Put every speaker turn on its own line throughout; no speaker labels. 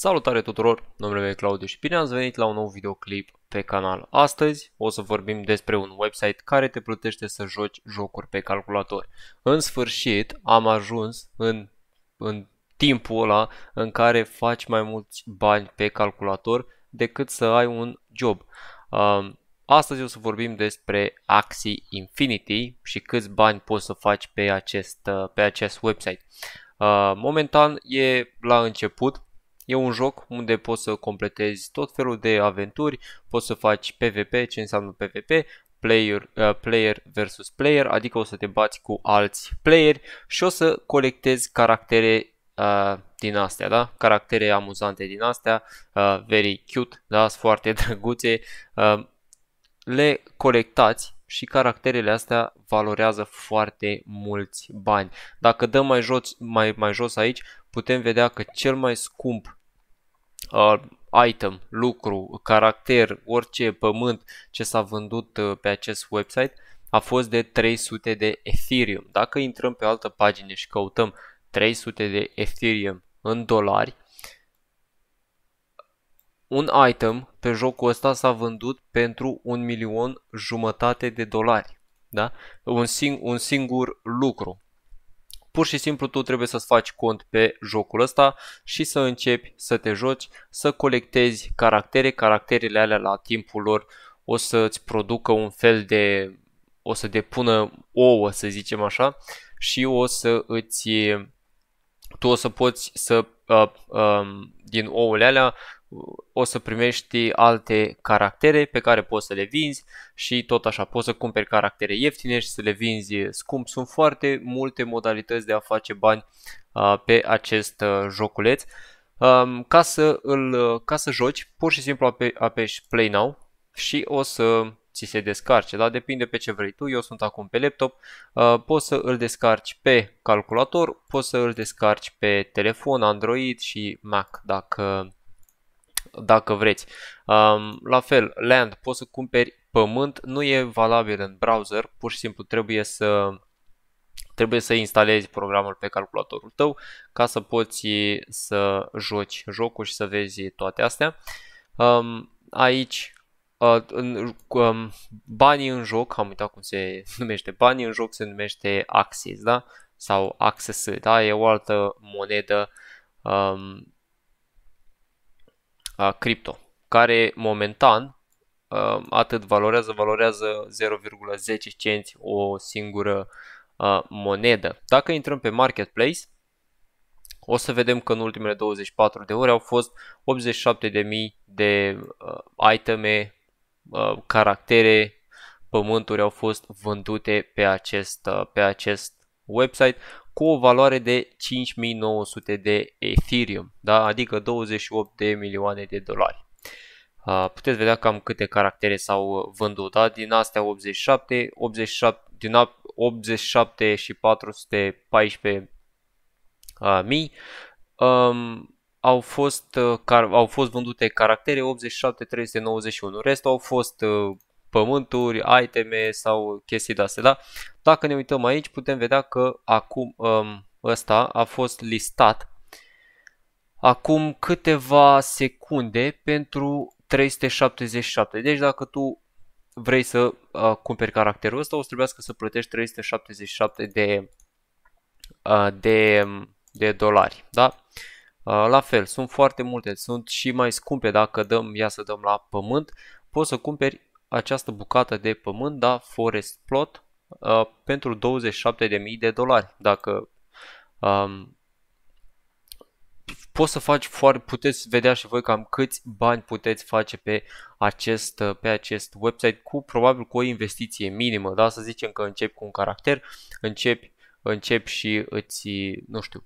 Salutare tuturor, numele meu e Claudiu și bine ați venit la un nou videoclip pe canal. Astăzi o să vorbim despre un website care te plătește să joci jocuri pe calculator. În sfârșit am ajuns în, în timpul ăla în care faci mai mulți bani pe calculator decât să ai un job. Um, astăzi o să vorbim despre Axie Infinity și câți bani poți să faci pe acest, pe acest website. Uh, momentan e la început, E un joc unde poți să completezi tot felul de aventuri, poți să faci PvP, ce înseamnă PvP, player, uh, player versus player, adică o să te bați cu alți playeri și o să colectezi caractere uh, din astea, da? Caractere amuzante din astea, uh, very cute, da? Sunt foarte drăguțe. Uh, le colectați și caracterele astea valorează foarte mulți bani. Dacă dăm mai jos, mai, mai jos aici, putem vedea că cel mai scump uh, item, lucru, caracter, orice pământ ce s-a vândut uh, pe acest website a fost de 300 de Ethereum. Dacă intrăm pe o altă pagină și căutăm 300 de Ethereum în dolari, un item pe jocul ăsta s-a vândut pentru un milion jumătate de dolari. Da? Un, sing un singur lucru. Pur și simplu tu trebuie să-ți faci cont pe jocul ăsta și să începi să te joci, să colectezi caractere, caracterele alea la timpul lor o să-ți producă un fel de, o să depună ouă să zicem așa și o să îți tu o să poți să, uh, uh, din ouăle alea, o să primești alte caractere pe care poți să le vinzi și tot așa, poți să cumperi caractere ieftine și să le vinzi scump. Sunt foarte multe modalități de a face bani uh, pe acest uh, joculeț. Um, ca, să îl, uh, ca să joci, pur și simplu ape, apeși Play Now și o să ți se descarce, da? depinde pe ce vrei tu, eu sunt acum pe laptop, uh, poți să îl descarci pe calculator, poți să îl descarci pe telefon, Android și Mac dacă, dacă vreți. Um, la fel, land, poți să cumperi pământ, nu e valabil în browser, pur și simplu trebuie să trebuie să instalezi programul pe calculatorul tău ca să poți să joci jocul și să vezi toate astea. Um, aici uh, în, um, banii în joc, am uitat cum se numește, banii în joc se numește Axis, da? Sau Axis, da? E o altă monedă um, a cripto, care momentan um, atât valorează, valorează 0,10 cenți o singură uh, monedă. Dacă intrăm pe marketplace, o să vedem că în ultimele 24 de ore au fost 87.000 de uh, iteme Uh, caractere pământuri au fost vândute pe acest, uh, pe acest website cu o valoare de 5900 de Ethereum, da? adică 28 de milioane de dolari. Uh, puteți vedea cam câte caractere s-au vândut, da? din astea 87, 87 din 87 și 414 mii. Um, au fost, uh, car, au fost vândute caractere 87.391, restul au fost uh, pământuri, iteme sau chestii de astea, da? Dacă ne uităm aici, putem vedea că acum um, ăsta a fost listat acum câteva secunde pentru 377. Deci dacă tu vrei să uh, cumperi caracterul ăsta, o să trebuiască să plătești 377 de, uh, de, de dolari, da? Uh, la fel, sunt foarte multe, sunt și mai scumpe dacă dăm, ia să dăm la pământ, poți să cumperi această bucată de pământ, da, forest plot, uh, pentru 27.000 de dolari. Dacă um, poți să faci foarte, puteți vedea și voi cam câți bani puteți face pe acest, uh, pe acest website cu probabil cu o investiție minimă, da? Să zicem că începi cu un caracter, începi, începi și îți, nu știu,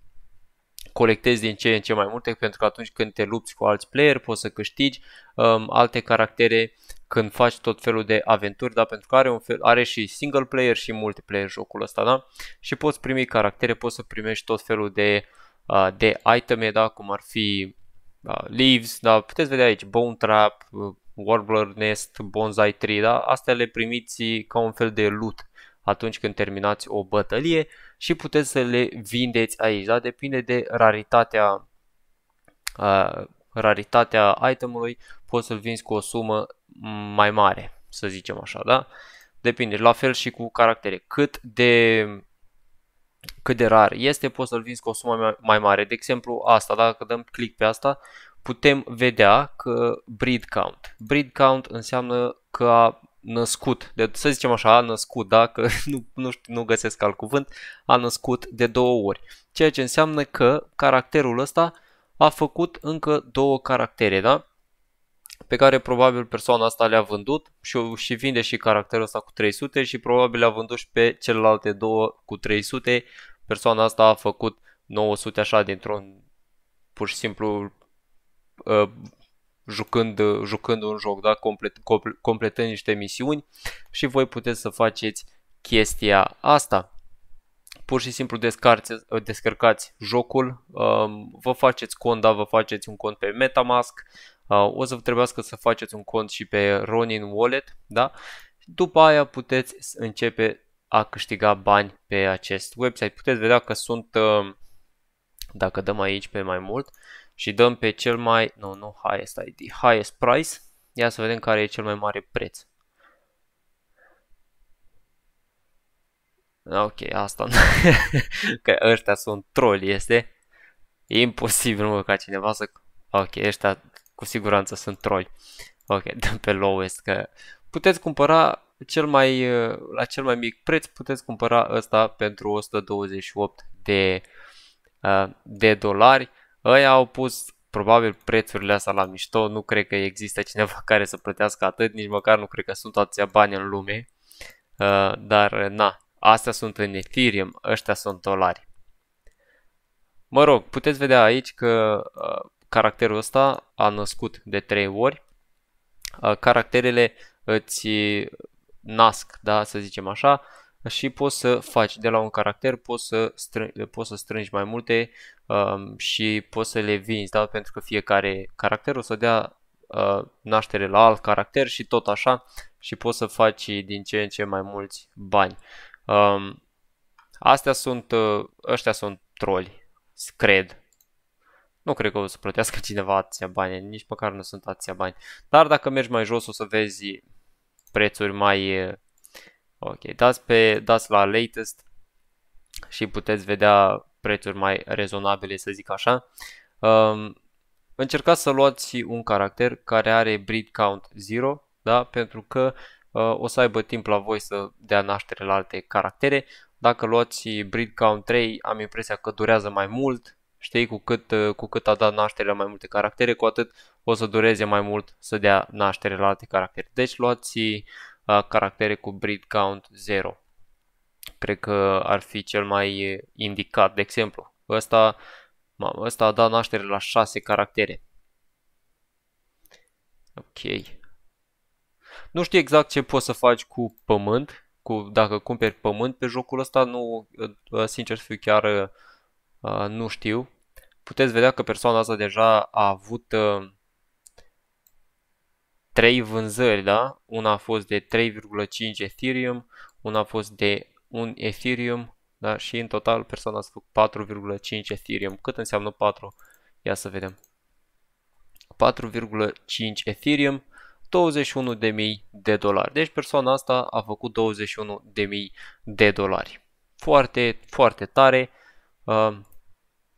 colectezi din ce în ce mai multe pentru că atunci când te lupți cu alți player poți să câștigi um, alte caractere când faci tot felul de aventuri, da, pentru că are, un fel, are și single player și multiplayer jocul ăsta, da? Și poți primi caractere, poți să primești tot felul de, uh, de iteme, da, cum ar fi uh, leaves, da, puteți vedea aici, bone trap, uh, warbler nest, bonsai tree, da? Astea le primiți ca un fel de loot atunci când terminați o bătălie și puteți să le vindeți aici, da? Depinde de raritatea, uh, raritatea itemului, poți să-l vinzi cu o sumă mai mare, să zicem așa, da? Depinde, la fel și cu caractere. Cât de cât de rar este, poți să-l vinzi cu o sumă mai mare. De exemplu, asta, dacă dăm click pe asta, putem vedea că breed count. Breed count înseamnă că născut, de, să zicem așa, a născut, dacă nu, nu, știu, nu găsesc alt cuvânt, a născut de două ori. Ceea ce înseamnă că caracterul ăsta a făcut încă două caractere, da? Pe care probabil persoana asta le-a vândut și, și vinde și caracterul ăsta cu 300 și probabil le-a vândut și pe celelalte două cu 300. Persoana asta a făcut 900 așa dintr-un pur și simplu uh, jucând, uh, jucând un joc, da? Complet, completând niște misiuni și voi puteți să faceți chestia asta. Pur și simplu descarți, uh, descărcați jocul, um, vă faceți cont, da, vă faceți un cont pe Metamask, uh, o să vă trebuiască să faceți un cont și pe Ronin Wallet, da? După aia puteți începe a câștiga bani pe acest website. Puteți vedea că sunt, dacă dăm aici pe mai mult, și dăm pe cel mai, nu, nu highest ID, highest price. Ia să vedem care e cel mai mare preț. Ok, asta nu. că ăștia sunt troli, este. E imposibil, mă, ca cineva să... Ok, ăștia cu siguranță sunt troli. Ok, dăm pe lowest, că puteți cumpăra cel mai, uh, la cel mai mic preț, puteți cumpăra ăsta pentru 128 de, uh, de dolari Ăia au pus probabil prețurile astea la mișto, nu cred că există cineva care să plătească atât, nici măcar nu cred că sunt atâția bani în lume, uh, dar na, astea sunt în Ethereum, ăștia sunt dolari. Mă rog, puteți vedea aici că uh, caracterul ăsta a născut de 3 ori, uh, caracterele îți nasc, da, să zicem așa, și poți să faci de la un caracter, poți să, strângi, poți să strângi mai multe um, și poți să le vinzi, da? pentru că fiecare caracter o să dea uh, naștere la alt caracter și tot așa și poți să faci din ce în ce mai mulți bani. Um, astea sunt, uh, ăștia sunt troli, cred. Nu cred că o să plătească cineva ația bani, nici măcar nu sunt ația bani. Dar dacă mergi mai jos o să vezi prețuri mai... Uh, ok, dați, pe, dați la latest și puteți vedea prețuri mai rezonabile, să zic așa. Um, încercați să luați un caracter care are breed count 0, da? pentru că uh, o să aibă timp la voi să dea naștere la alte caractere. Dacă luați breed count 3, am impresia că durează mai mult, știi, cu cât, uh, cu cât a dat naștere la mai multe caractere, cu atât o să dureze mai mult să dea naștere la alte caractere. Deci luați uh, caractere cu breed count 0 cred că ar fi cel mai indicat. De exemplu, ăsta, ăsta a dat naștere la 6 caractere. Ok. Nu știu exact ce poți să faci cu pământ, cu, dacă cumperi pământ pe jocul ăsta, nu, ă, sincer să fiu chiar, uh, nu știu. Puteți vedea că persoana asta deja a avut uh, vânzări, da? Una a fost de 3,5 Ethereum, una a fost de un Ethereum da? și în total persoana a făcut 4,5 Ethereum. Cât înseamnă 4? Ia să vedem. 4,5 Ethereum, 21.000 de dolari. Deci persoana asta a făcut 21.000 de dolari. Foarte, foarte tare. Uh,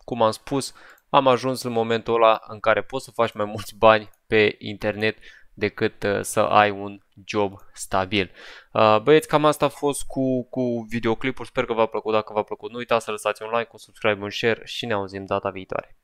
cum am spus, am ajuns în momentul ăla în care poți să faci mai mulți bani pe internet decât uh, să ai un job stabil. Uh, băieți, cam asta a fost cu, cu videoclipul, sper că v-a plăcut, dacă v-a plăcut nu uitați să lăsați un like, un subscribe, un share și ne auzim data viitoare.